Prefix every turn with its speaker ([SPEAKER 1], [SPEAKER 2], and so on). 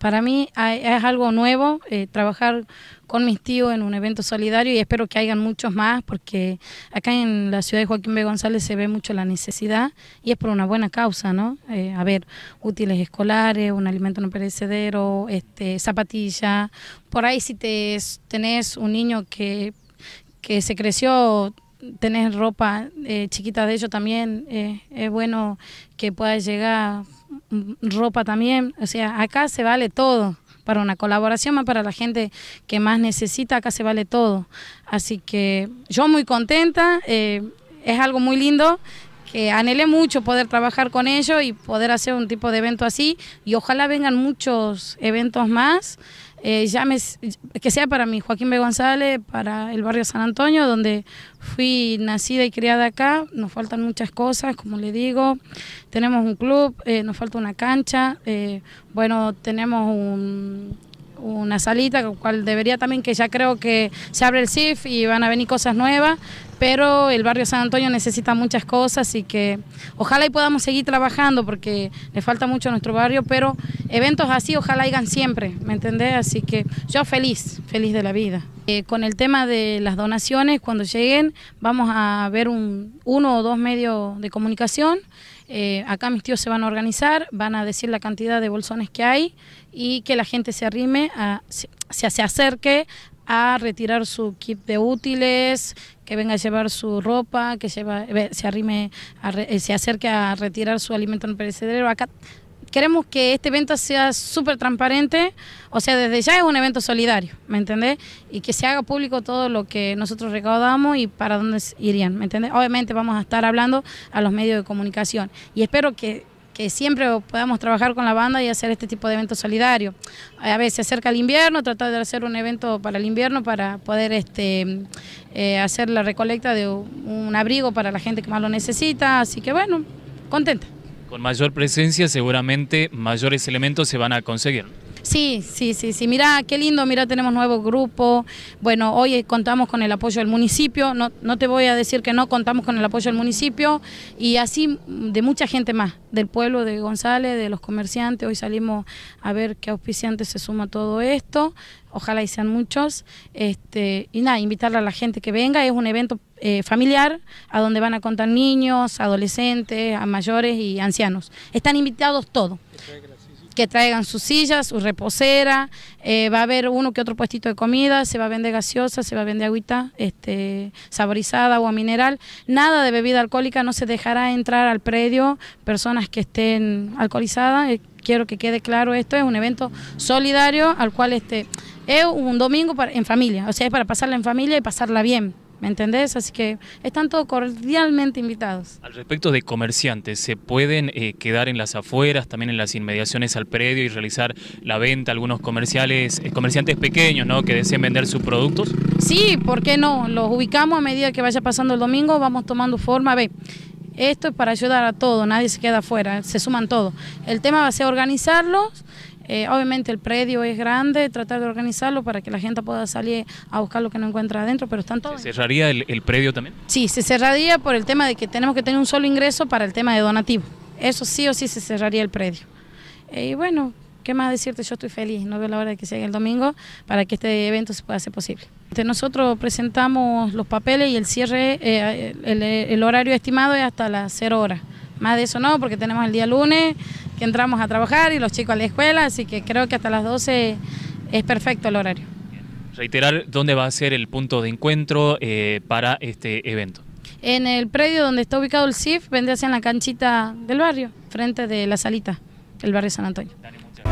[SPEAKER 1] Para mí es algo nuevo eh, trabajar con mis tíos en un evento solidario y espero que hayan muchos más porque acá en la ciudad de Joaquín B. González se ve mucho la necesidad y es por una buena causa, ¿no? Eh, a ver, útiles escolares, un alimento no perecedero, este, zapatillas. Por ahí si te, tenés un niño que, que se creció tenés ropa eh, chiquita de ellos también, es bueno que puedas llegar ropa también. O sea, acá se vale todo. Para una colaboración, más para la gente que más necesita, acá se vale todo. Así que yo muy contenta, eh, es algo muy lindo que anhelé mucho poder trabajar con ellos y poder hacer un tipo de evento así y ojalá vengan muchos eventos más eh, que sea para mí, Joaquín B. González, para el barrio San Antonio, donde fui nacida y criada acá. Nos faltan muchas cosas, como le digo. Tenemos un club, eh, nos falta una cancha, eh, bueno, tenemos un una salita, con cual debería también que ya creo que se abre el CIF y van a venir cosas nuevas, pero el barrio San Antonio necesita muchas cosas y que ojalá y podamos seguir trabajando porque le falta mucho a nuestro barrio, pero eventos así ojalá hagan siempre, ¿me entendés? Así que yo feliz, feliz de la vida. Eh, con el tema de las donaciones, cuando lleguen vamos a ver un, uno o dos medios de comunicación. Eh, acá mis tíos se van a organizar, van a decir la cantidad de bolsones que hay y que la gente se arrime, a, se, se acerque a retirar su kit de útiles, que venga a llevar su ropa, que lleva, eh, se arrime, se acerque a retirar su alimento en perecedero. Acá queremos que este evento sea súper transparente, o sea, desde ya es un evento solidario, ¿me entendés? Y que se haga público todo lo que nosotros recaudamos y para dónde irían, ¿me entendés? Obviamente vamos a estar hablando a los medios de comunicación y espero que que siempre podamos trabajar con la banda y hacer este tipo de evento solidarios. A veces se acerca el invierno, tratar de hacer un evento para el invierno para poder este, eh, hacer la recolecta de un abrigo para la gente que más lo necesita. Así que bueno, contenta.
[SPEAKER 2] Con mayor presencia seguramente mayores elementos se van a conseguir.
[SPEAKER 1] Sí, sí, sí, sí. Mirá, qué lindo, Mira, tenemos nuevo grupo. Bueno, hoy eh, contamos con el apoyo del municipio. No, no te voy a decir que no, contamos con el apoyo del municipio y así mm, de mucha gente más, del pueblo de González, de los comerciantes. Hoy salimos a ver qué auspiciantes se suma todo esto. Ojalá y sean muchos. Este, y nada, invitarle a la gente que venga. Es un evento eh, familiar a donde van a contar niños, adolescentes, a mayores y ancianos. Están invitados todos que traigan sus sillas, su reposera, eh, va a haber uno que otro puestito de comida, se va a vender gaseosa, se va a vender agüita este, saborizada, agua mineral, nada de bebida alcohólica, no se dejará entrar al predio personas que estén alcoholizadas, eh, quiero que quede claro esto, es un evento solidario al cual este, es un domingo para, en familia, o sea, es para pasarla en familia y pasarla bien. ¿Me entendés? Así que están todos cordialmente invitados.
[SPEAKER 2] Al respecto de comerciantes, ¿se pueden eh, quedar en las afueras, también en las inmediaciones al predio y realizar la venta algunos comerciales, eh, comerciantes pequeños, ¿no? Que deseen vender sus productos? Sí,
[SPEAKER 1] ¿por qué no? Los ubicamos a medida que vaya pasando el domingo, vamos tomando forma. Ve, esto es para ayudar a todos, nadie se queda afuera, se suman todos. El tema va a ser organizarlos eh, obviamente el predio es grande, tratar de organizarlo para que la gente pueda salir a buscar lo que no encuentra adentro, pero están todos.
[SPEAKER 2] ¿Se cerraría el, predio también?
[SPEAKER 1] Sí, se cerraría por el tema de que tenemos que tener un solo ingreso para el tema de donativo. Eso sí o sí se cerraría el predio. Eh, y bueno, ¿Qué más decirte? Yo estoy feliz, no veo la hora de que sea el domingo para que este evento se pueda hacer posible. Este, nosotros presentamos los papeles y el cierre, eh, el, el, horario estimado es hasta las 0 horas. Más de eso no, porque tenemos el día lunes, que entramos a trabajar y los chicos a la escuela, así que creo que hasta las 12 es perfecto el horario.
[SPEAKER 2] Reiterar, ¿dónde va a ser el punto de encuentro eh, para este evento?
[SPEAKER 1] En el predio donde está ubicado el CIF, vendría hacia en la canchita del barrio, frente de la salita, el barrio San Antonio. Dale,